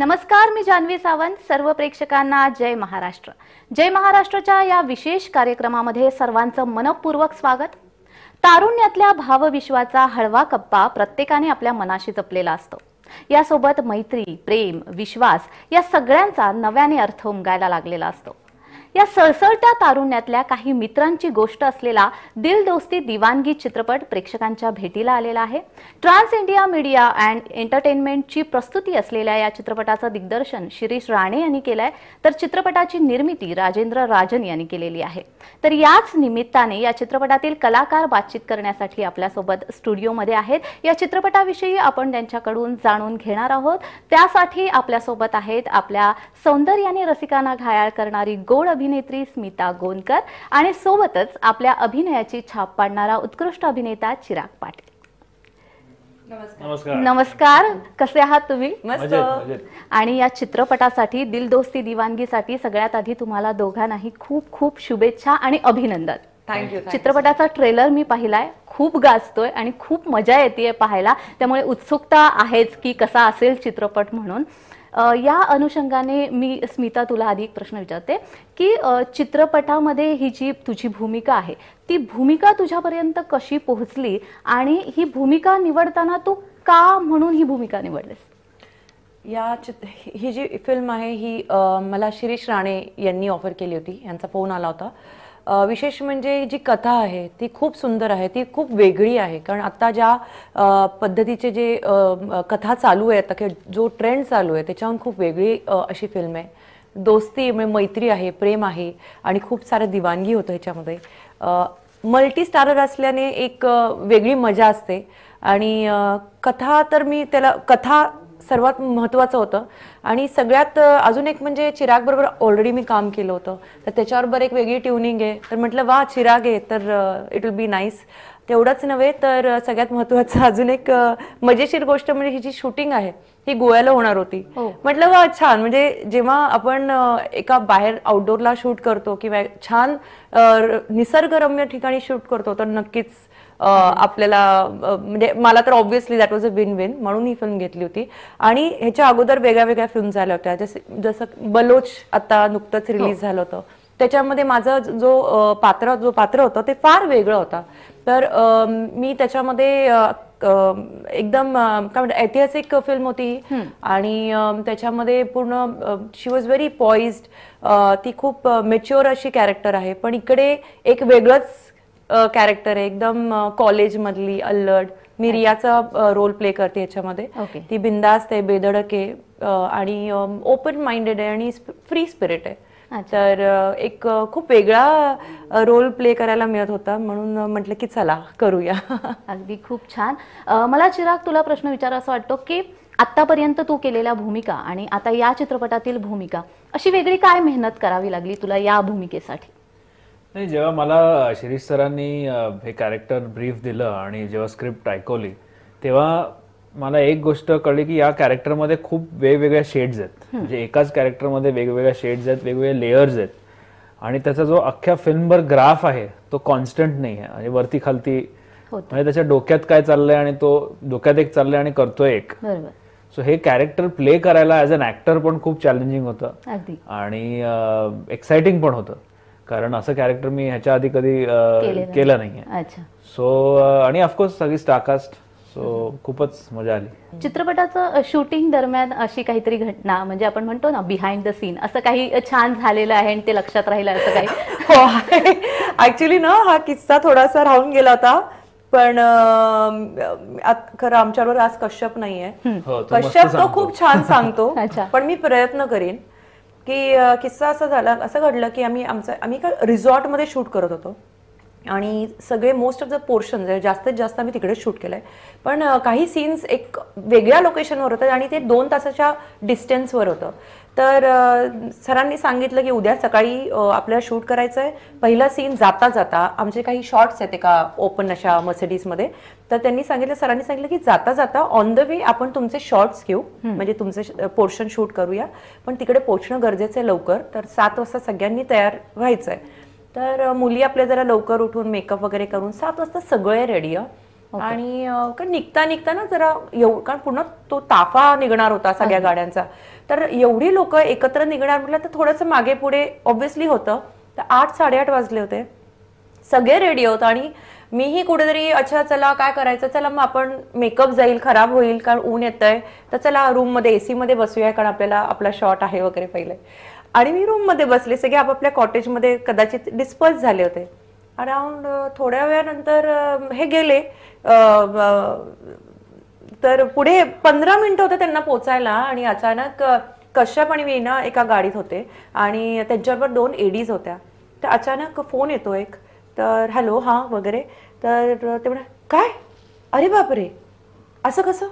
नमस्कार मी जान्हवी सावंत सर्व प्रेक्षकांना जय महाराष्ट्र जय महाराष्ट्रच्या या विशेष कार्यक्रमामध्ये सर्वांचं मनपूर्वक स्वागत तारुण्यातल्या भावविश्वाचा हळवा कप्पा प्रत्येकाने आपल्या मनाशी जपलेला असतो यासोबत मैत्री प्रेम विश्वास या सगळ्यांचा नव्याने अर्थ उमगायला लागलेला असतो या सळसळत्या तारुण्यातल्या काही मित्रांची गोष्ट असलेला दिल दोस्ती दिवानगी चित्रपट प्रेक्षकांच्या भेटीला आलेला आहे ट्रान्स इंडिया मीडिया अँड एंटरटेनमेंटची प्रस्तुती असलेल्या या चित्रपटाचं दिग्दर्शन शिरीष राणे यांनी केलंय तर चित्रपटाची निर्मिती राजेंद्र राजन यांनी केलेली आहे तर याच निमित्ताने या चित्रपटातील कलाकार बातचीत करण्यासाठी आपल्यासोबत स्टुडिओमध्ये आहेत या चित्रपटाविषयी आपण त्यांच्याकडून जाणून घेणार आहोत त्यासाठी आपल्यासोबत आहेत आपल्या सौंदर्याने रसिकांना घायाळ करणारी गोड अभिनेत्री स्मिता गोंदकर आणि सोबतच आपल्या अभिनयाची छाप पाडणारा उत्कृष्ट अभिनेता चिराग पाटील नमस्कार कसे आहात तुम्ही मस्त आणि या चित्रपटासाठी दिल दिवानगी दिवानगीसाठी सगळ्यात आधी तुम्हाला दोघांनाही खूप खूप शुभेच्छा आणि अभिनंदन थँक्यू चित्रपटाचा ट्रेलर मी पाहिलाय खूप गाजतोय आणि खूप मजा येते पाहायला त्यामुळे उत्सुकता आहेच की कसा असेल चित्रपट म्हणून या अनुषंगाने मी स्मिता तुला आधी एक प्रश्न विचारते की चित्रपटामध्ये ही जी तुझी भूमिका आहे ती भूमिका तुझ्यापर्यंत कशी पोहोचली आणि ही भूमिका निवडताना तू का म्हणून ही भूमिका निवडलीस या चित्र ही जी फिल्म आहे ही मला शिरीष राणे यांनी ऑफर केली होती यांचा फोन आला होता विशेष म्हणजे जी कथा आहे ती खूप सुंदर आहे ती खूप वेगळी आहे कारण आत्ता ज्या पद्धतीचे जे कथा चालू आहे आता किंवा जो ट्रेंड चालू आहे त्याच्याहून खूप वेगळी अशी फिल्म आहे दोस्ती म्हणजे मैत्री आहे प्रेम आहे आणि खूप सारं दिवानगी होतं ह्याच्यामध्ये मल्टी स्टारर असल्याने एक वेगळी मजा असते आणि कथा तर मी त्याला कथा सर्वात महत्त्वाचं होतं आणि सगळ्यात अजून एक म्हणजे चिराग बरोबर ऑलरेडी मी काम केलं होतं तर त्याच्याबरोबर एक वेगळी ट्युनिंग आहे तर म्हटलं वा चिराग आहे तर इट विल बी नाईस तेवढंच नव्हे तर सगळ्यात महत्वाचं अजून एक मजेशीर गोष्ट म्हणजे ही जी शूटिंग आहे ही गोव्याला होणार होती हो. म्हटलं वा छान म्हणजे जेव्हा आपण एका बाहेर आउटडोरला शूट करतो किंवा छान निसर्गरम्य ठिकाणी शूट करतो तर नक्कीच आपल्याला म्हणजे मला तर obviously that was a win win म्हणून ही फिल्म घेतली होती आणि ह्याच्या अगोदर वेगळ्या वेगळ्या फिल्म झाल्या होत्या जसं जसं बलोच आता नुकतंच रिलीज हो. झालं होतं त्याच्यामध्ये माझं जो पात्र जो पात्र होतं ते फार वेगळं होतं तर मी त्याच्यामध्ये एकदम काय म्हणतात ऐतिहासिक फिल्म होती आणि त्याच्यामध्ये पूर्ण शी वॉज व्हेरी पॉइज्ड ती खूप मेच्युअर अशी कॅरेक्टर आहे पण इकडे एक वेगळंच कॅरेक्टर आहे एकदम कॉलेजमधली अल्लड मी रियाचा रोल प्ले करते याच्यामध्ये ती बिंदास्त आहे बेधडक आहे आणि ओपन माइंडेड आहे आणि फ्री स्पिरिट आहे तर एक खूप वेगळा रोल प्ले करायला मिळत होता म्हणून म्हटलं की चला करूया अगदी खूप छान मला चिराग तुला प्रश्न विचार असा वाटतो की आतापर्यंत तू केलेल्या भूमिका आणि आता या चित्रपटातील भूमिका अशी वेगळी काय मेहनत करावी लागली तुला या भूमिकेसाठी नाही जेव्हा मला शिरीष सरांनी हे कॅरेक्टर ब्रीफ दिलं आणि जेव्हा स्क्रिप्ट ऐकवली तेव्हा मला एक गोष्ट कळली की या कॅरेक्टरमध्ये खूप वेगवेगळ्या शेड्स आहेत म्हणजे एकाच कॅरेक्टरमध्ये वेगवेगळ्या शेड्स आहेत वेगवेगळे लेयर्स आहेत आणि त्याचा जो अख्ख्या फिल्मवर ग्राफ आहे तो कॉन्स्टंट नाही आहे म्हणजे वरती खालती म्हणजे त्याच्या डोक्यात काय चाललंय आणि तो डोक्यात एक चाललंय आणि करतोय एक सो हे कॅरेक्टर प्ले करायला ऍज अन ऍक्टर पण खूप चॅलेंजिंग होतं आणि एक्साइटिंग पण होतं कारण असं कॅरेक्टर मी ह्याच्या आधी कधी केलं नाही अच्छा सो आणि ऑफकोर्स सगळी स्टाकास्ट सो खूपच मजा आली चित्रपटाचं शूटिंग दरम्यान अशी काहीतरी घटना म्हणजे आपण म्हणतो ना बिहाइंड द सीन असं काही छान झालेलं आहे आणि ते लक्षात राहिलं असं काही ऍक्च्युली हो, ना हा किस्सा थोडासा राहून गेला होता पण खरं आमच्यावर आज कश्यप नाहीये हो, कश्यप तो खूप छान सांगतो पण मी प्रयत्न करीन की किस्सा असा झाला असं घडलं की आम्ही आमचं आम्ही का रिझॉर्टमध्ये शूट करत होतो आणि सगळे मोस्ट ऑफ द पोर्शन जास्तीत जास्त आम्ही तिकडे शूट केलंय पण काही सीन्स एक वेगळ्या लोकेशनवर होतं आणि ते दोन तासाच्या डिस्टन्सवर होतं तर सरांनी सांगितलं की उद्या सकाळी आपल्याला शूट करायचं आहे पहिला सीन जाता जाता आमचे काही शॉर्ट्स आहेत एका ओपन अशा मर्सिडीजमध्ये तर त्यांनी सांगितलं सरांनी सांगितलं की जाता जाता ऑन द वे आपण तुमचे शॉर्ट्स घेऊ म्हणजे तुमचे पोर्शन शूट करूया पण तिकडे पोचणं गरजेचं आहे लवकर तर सात वाजता सगळ्यांनी तयार व्हायचं आहे तर मुली आपल्या जरा लवकर उठून मेकअप वगैरे करून सात वाजता सगळे रेडी आणि निघता निघता ना जरा एव कारण पूर्ण तो ताफा निघणार होता सगळ्या गाड्यांचा तर एवढी लोक एकत्र निघणार म्हटलं तर थोडंसं मागे पुढे ऑब्व्हियसली होतं तर आठ साडेआठ वाजले होते सगळे रेडी होत आणि मीही कुठेतरी अच्छा चला काय करायचं चला मग आपण मेकअप जाईल खराब होईल कारण ऊन येत आहे तर चला रूममध्ये एसी मध्ये बसूया कारण आपल्याला आपला शॉट आहे वगैरे पहिले आणि मी रूममध्ये बसले सगळे आपापल्या कॉटेजमध्ये कदाचित डिस्पर्स झाले होते अराउंड थोड्या वेळानंतर हे गेले तर पुढे पंधरा मिनटं होतं त्यांना पोचायला आणि अचानक कश्यप आणि मी ना एका गाडीत होते आणि त्यांच्याबरोबर दोन एडीज होत्या तर अचानक फोन येतो एक तर हॅलो हां वगैरे तर ते म्हणा काय अरे बापरे असं कसं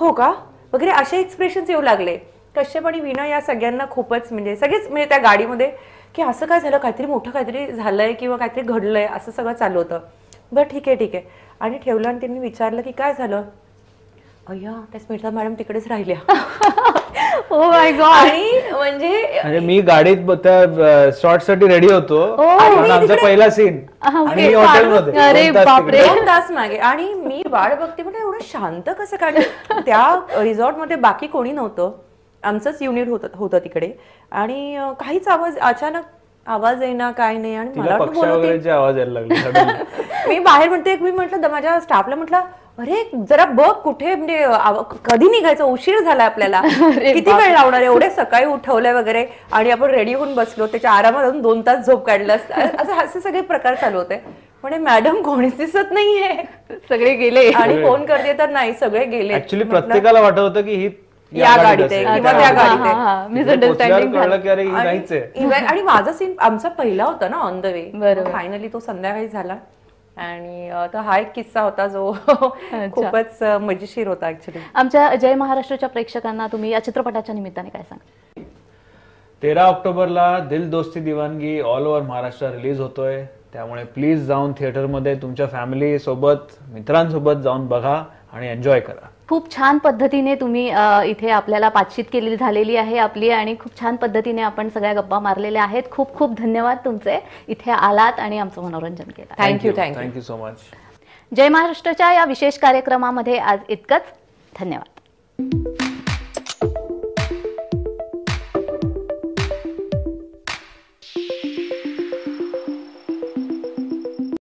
हो का वगैरे असे एक्सप्रेशन्स येऊ लागले कश्यप आणि विना या सगळ्यांना खूपच म्हणजे सगळेच म्हणजे त्या गाडीमध्ये की असं काय झालं काहीतरी मोठं काहीतरी झालंय किंवा काहीतरी घडलंय असं सगळं चालू होतं बरं ठीक आहे ठीक आहे आणि ठेवलं आणि त्यांनी विचारलं की काय झालं अय्या त्या स्मिता मॅडम तिकडेच राहिल्या हो माय गॉड आणि म्हणजे मी गाडीत त्या शॉर्ट साठी रेडी होतो oh, आमचा पहिला सीन अरे बापरे तास मागे आणि मी बाळ बघते म्हणजे एवढं शांत कसं काढलं त्या रिसॉर्ट मध्ये बाकी कोणी नव्हतं आमचंच युनिट होत होतं तिकडे आणि काहीच आवाज अचानक आवाज येईना काय नाही आणि मला आवाज यायला लागले मी बाहेर म्हणते मी म्हटलं माझ्या स्टाफला म्हटलं अरे जरा बघ कुठे म्हणजे कधी निघायचं उशीर झाला आपल्याला किती वेळ लावणार एवढे सकाळी उठवलंय वगैरे आणि आपण रेडी होऊन बसलो त्याच्या आरामात दोन तास झोप काढला असं असे सगळे प्रकार चालू होते म्हणजे मॅडम कोणीच दिसत नाहीये सगळे गेले आणि फोन करते तर नाही सगळे गेले प्रत्येकाला वाटत होतं की ही या गाडीत किंवा त्या मिसअंडरस्टँडिंग आणि माझा सीन आमचा पहिला होता ना ऑन द वे फायनली तो संध्याकाळी झाला आणि हा एक किस्सा होता जो खूपच मजेशीर होता ऍक्च्युली आमच्या जय महाराष्ट्राच्या प्रेक्षकांना तुम्ही या चित्रपटाच्या निमित्ताने काय सांगा तेरा ऑक्टोबरला Dil Dosti Deewangi all over Maharashtra release होतोय त्यामुळे प्लीज जाऊन थिएटरमध्ये तुमच्या फॅमिली सोबत मित्रांसोबत जाऊन बघा आणि एन्जॉय करा खूप छान पद्धतीने तुम्ही इथे आपल्याला बातचीत केलेली झालेली आहे आपली आणि खूप छान पद्धतीने आपण सगळ्या गप्पा मारलेल्या आहेत खूप खूप धन्यवाद तुमचे इथे आलात आणि आमचं मनोरंजन केलं thank you thank you thank you so much जय महाराष्ट्राच्या या विशेष कार्यक्रमामध्ये आज इतकंच धन्यवाद